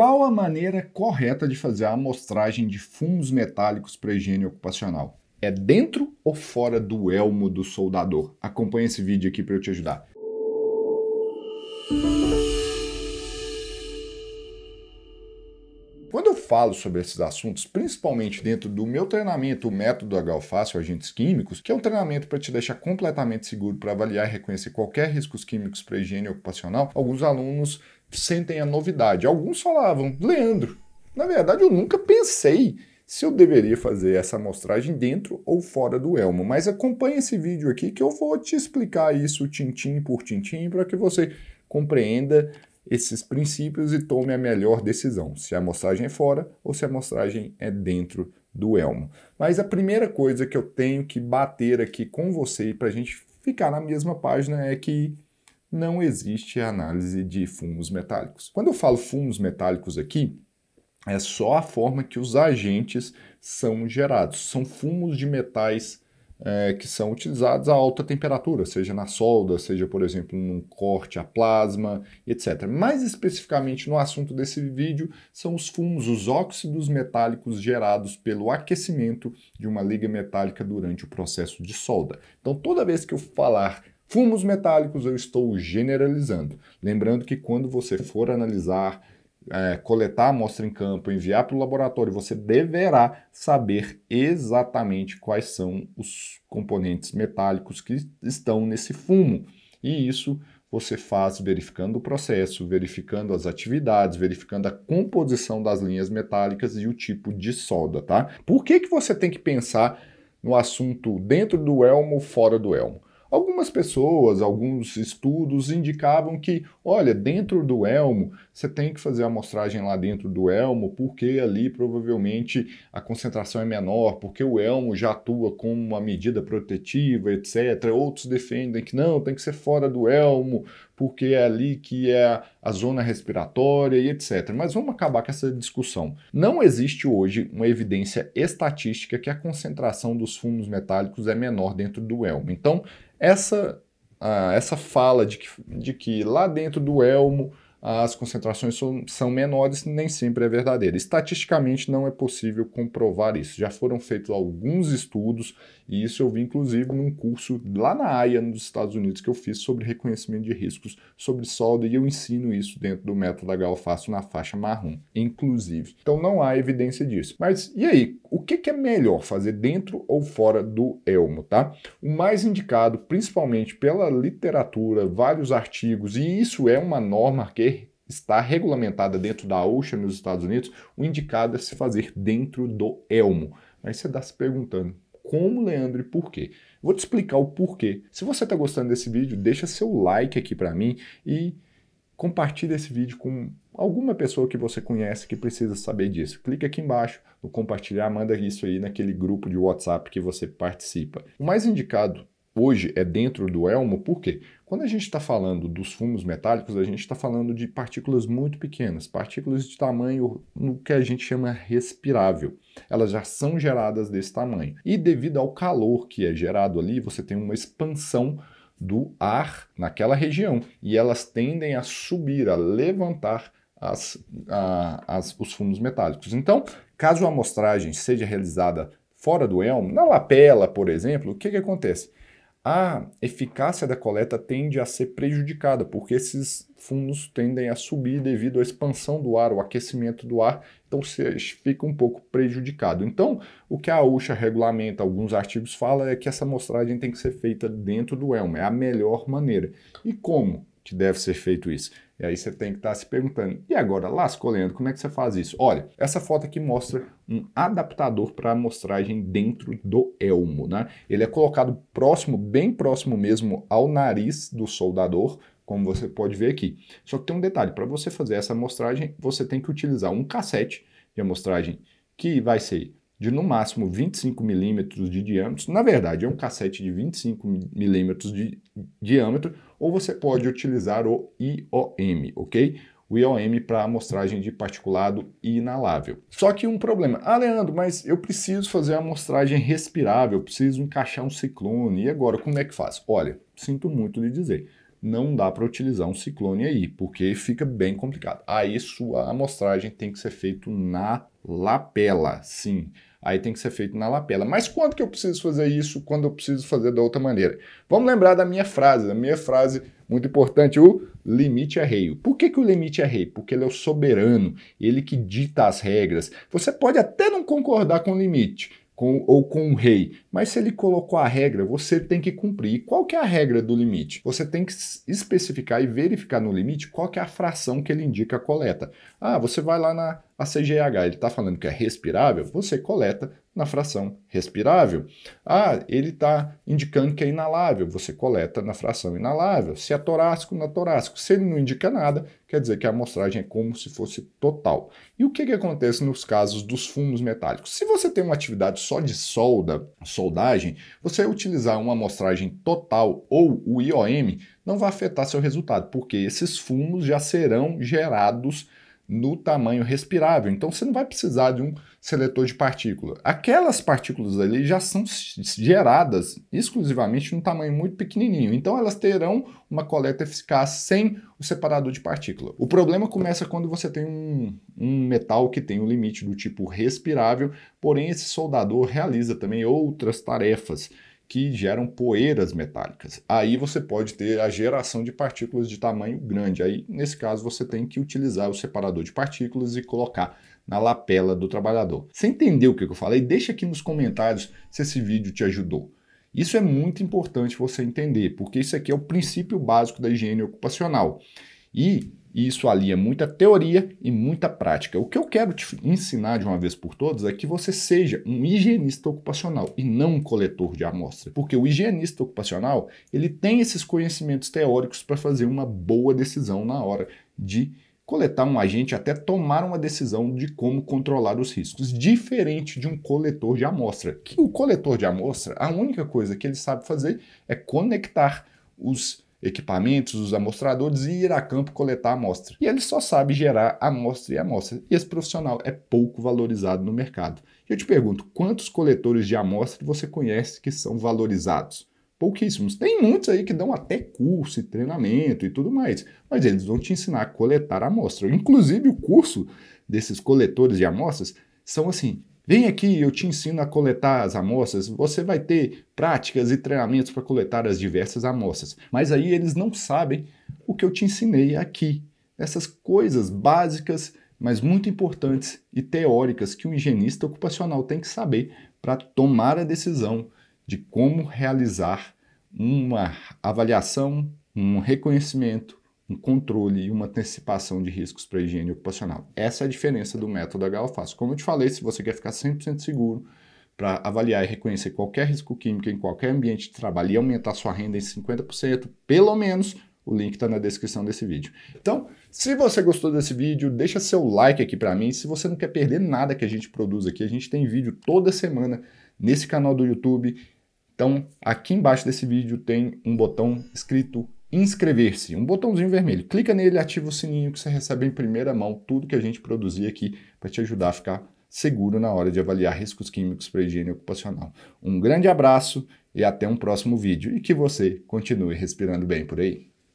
Qual a maneira correta de fazer a amostragem de fumos metálicos para higiene ocupacional? É dentro ou fora do elmo do soldador? Acompanhe esse vídeo aqui para eu te ajudar. Quando eu falo sobre esses assuntos, principalmente dentro do meu treinamento, o método HOFácil Agentes Químicos, que é um treinamento para te deixar completamente seguro para avaliar e reconhecer qualquer risco químicos para higiene ocupacional, alguns alunos sentem a novidade. Alguns falavam, Leandro, na verdade eu nunca pensei se eu deveria fazer essa amostragem dentro ou fora do elmo. Mas acompanhe esse vídeo aqui que eu vou te explicar isso tintim por tintim para que você compreenda esses princípios e tome a melhor decisão, se a amostragem é fora ou se a amostragem é dentro do elmo. Mas a primeira coisa que eu tenho que bater aqui com você para a gente ficar na mesma página é que não existe análise de fumos metálicos. Quando eu falo fumos metálicos aqui, é só a forma que os agentes são gerados. São fumos de metais é, que são utilizados a alta temperatura, seja na solda, seja, por exemplo, num corte a plasma, etc. Mais especificamente no assunto desse vídeo, são os fumos, os óxidos metálicos gerados pelo aquecimento de uma liga metálica durante o processo de solda. Então, toda vez que eu falar fumos metálicos, eu estou generalizando. Lembrando que quando você for analisar é, coletar a amostra em campo, enviar para o laboratório, você deverá saber exatamente quais são os componentes metálicos que estão nesse fumo. E isso você faz verificando o processo, verificando as atividades, verificando a composição das linhas metálicas e o tipo de solda, tá? Por que, que você tem que pensar no assunto dentro do elmo ou fora do elmo? Algumas pessoas, alguns estudos indicavam que, olha, dentro do elmo, você tem que fazer a amostragem lá dentro do elmo, porque ali provavelmente a concentração é menor, porque o elmo já atua como uma medida protetiva, etc. Outros defendem que não, tem que ser fora do elmo, porque é ali que é a zona respiratória e etc. Mas vamos acabar com essa discussão. Não existe hoje uma evidência estatística que a concentração dos fumos metálicos é menor dentro do elmo. Então, essa, ah, essa fala de que, de que lá dentro do elmo as concentrações são, são menores, nem sempre é verdadeira. Estatisticamente não é possível comprovar isso. Já foram feitos alguns estudos, e isso eu vi inclusive num curso lá na AIA, nos Estados Unidos, que eu fiz sobre reconhecimento de riscos sobre solda, e eu ensino isso dentro do método HOFASO na faixa marrom, inclusive. Então não há evidência disso. Mas e aí? O que, que é melhor fazer dentro ou fora do elmo, tá? O mais indicado, principalmente pela literatura, vários artigos, e isso é uma norma que é está regulamentada dentro da OSHA nos Estados Unidos, o indicado é se fazer dentro do elmo. Mas você está se perguntando, como, Leandro, e por quê? Vou te explicar o porquê. Se você está gostando desse vídeo, deixa seu like aqui para mim e compartilha esse vídeo com alguma pessoa que você conhece que precisa saber disso. Clica aqui embaixo no compartilhar, manda isso aí naquele grupo de WhatsApp que você participa. O mais indicado hoje é dentro do elmo, por quê? Quando a gente está falando dos fumos metálicos, a gente está falando de partículas muito pequenas, partículas de tamanho no que a gente chama respirável. Elas já são geradas desse tamanho. E devido ao calor que é gerado ali, você tem uma expansão do ar naquela região e elas tendem a subir, a levantar as, a, as, os fumos metálicos. Então, caso a amostragem seja realizada fora do elmo, na lapela, por exemplo, o que, que acontece? a eficácia da coleta tende a ser prejudicada, porque esses fundos tendem a subir devido à expansão do ar, o aquecimento do ar, então você fica um pouco prejudicado. Então, o que a UCHA regulamenta, alguns artigos fala é que essa amostragem tem que ser feita dentro do elmo, é a melhor maneira. E como? que deve ser feito isso. E aí você tem que estar tá se perguntando, e agora, lascou, Leandro, como é que você faz isso? Olha, essa foto aqui mostra um adaptador para amostragem dentro do elmo, né? Ele é colocado próximo, bem próximo mesmo ao nariz do soldador, como você pode ver aqui. Só que tem um detalhe, para você fazer essa amostragem, você tem que utilizar um cassete de amostragem que vai ser de no máximo 25 milímetros de diâmetro. Na verdade, é um cassete de 25 milímetros de diâmetro, ou você pode utilizar o IOM, ok? O IOM para amostragem de particulado inalável. Só que um problema. Ah, Leandro, mas eu preciso fazer a amostragem respirável, preciso encaixar um ciclone. E agora, como é que faz? Olha, sinto muito lhe dizer não dá para utilizar um ciclone aí, porque fica bem complicado. Aí sua amostragem tem que ser feita na lapela, sim. Aí tem que ser feito na lapela. Mas quando que eu preciso fazer isso? Quando eu preciso fazer da outra maneira? Vamos lembrar da minha frase, da minha frase muito importante, o limite é rei. Por que, que o limite é rei? Porque ele é o soberano, ele que dita as regras. Você pode até não concordar com o limite, com, ou com o rei, mas se ele colocou a regra, você tem que cumprir. E qual que é a regra do limite? Você tem que especificar e verificar no limite qual que é a fração que ele indica a coleta. Ah, você vai lá na a CGH, ele está falando que é respirável, você coleta na fração respirável. Ah, ele está indicando que é inalável, você coleta na fração inalável. Se é torácico, na é torácico. Se ele não indica nada, quer dizer que a amostragem é como se fosse total. E o que, que acontece nos casos dos fumos metálicos? Se você tem uma atividade só de solda, solda soldagem, você utilizar uma amostragem total ou o IOM não vai afetar seu resultado, porque esses fumos já serão gerados no tamanho respirável. Então você não vai precisar de um seletor de partícula. Aquelas partículas ali já são geradas exclusivamente num tamanho muito pequenininho. Então elas terão uma coleta eficaz sem o separador de partícula. O problema começa quando você tem um, um metal que tem o um limite do tipo respirável, porém esse soldador realiza também outras tarefas que geram poeiras metálicas. Aí você pode ter a geração de partículas de tamanho grande. Aí, nesse caso, você tem que utilizar o separador de partículas e colocar na lapela do trabalhador. Você entendeu o que eu falei? Deixa aqui nos comentários se esse vídeo te ajudou. Isso é muito importante você entender, porque isso aqui é o princípio básico da higiene ocupacional. E e isso alia muita teoria e muita prática. O que eu quero te ensinar de uma vez por todas é que você seja um higienista ocupacional e não um coletor de amostra, porque o higienista ocupacional, ele tem esses conhecimentos teóricos para fazer uma boa decisão na hora de coletar um agente até tomar uma decisão de como controlar os riscos, diferente de um coletor de amostra. Que o coletor de amostra, a única coisa que ele sabe fazer é conectar os equipamentos, os amostradores e ir a campo coletar a amostra. E ele só sabe gerar amostra e amostra. E esse profissional é pouco valorizado no mercado. E eu te pergunto, quantos coletores de amostra você conhece que são valorizados? Pouquíssimos. Tem muitos aí que dão até curso e treinamento e tudo mais, mas eles vão te ensinar a coletar amostra. Inclusive, o curso desses coletores de amostras são assim Vem aqui, eu te ensino a coletar as amostras. Você vai ter práticas e treinamentos para coletar as diversas amostras. Mas aí eles não sabem o que eu te ensinei aqui. Essas coisas básicas, mas muito importantes e teóricas que o higienista ocupacional tem que saber para tomar a decisão de como realizar uma avaliação, um reconhecimento, um controle e uma antecipação de riscos para a higiene ocupacional. Essa é a diferença do método HOFAS. Como eu te falei, se você quer ficar 100% seguro para avaliar e reconhecer qualquer risco químico em qualquer ambiente de trabalho e aumentar sua renda em 50%, pelo menos, o link está na descrição desse vídeo. Então, se você gostou desse vídeo, deixa seu like aqui para mim. Se você não quer perder nada que a gente produz aqui, a gente tem vídeo toda semana nesse canal do YouTube. Então, aqui embaixo desse vídeo tem um botão escrito inscrever-se, um botãozinho vermelho. Clica nele ativa o sininho que você recebe em primeira mão tudo que a gente produzir aqui para te ajudar a ficar seguro na hora de avaliar riscos químicos para higiene ocupacional. Um grande abraço e até um próximo vídeo e que você continue respirando bem por aí.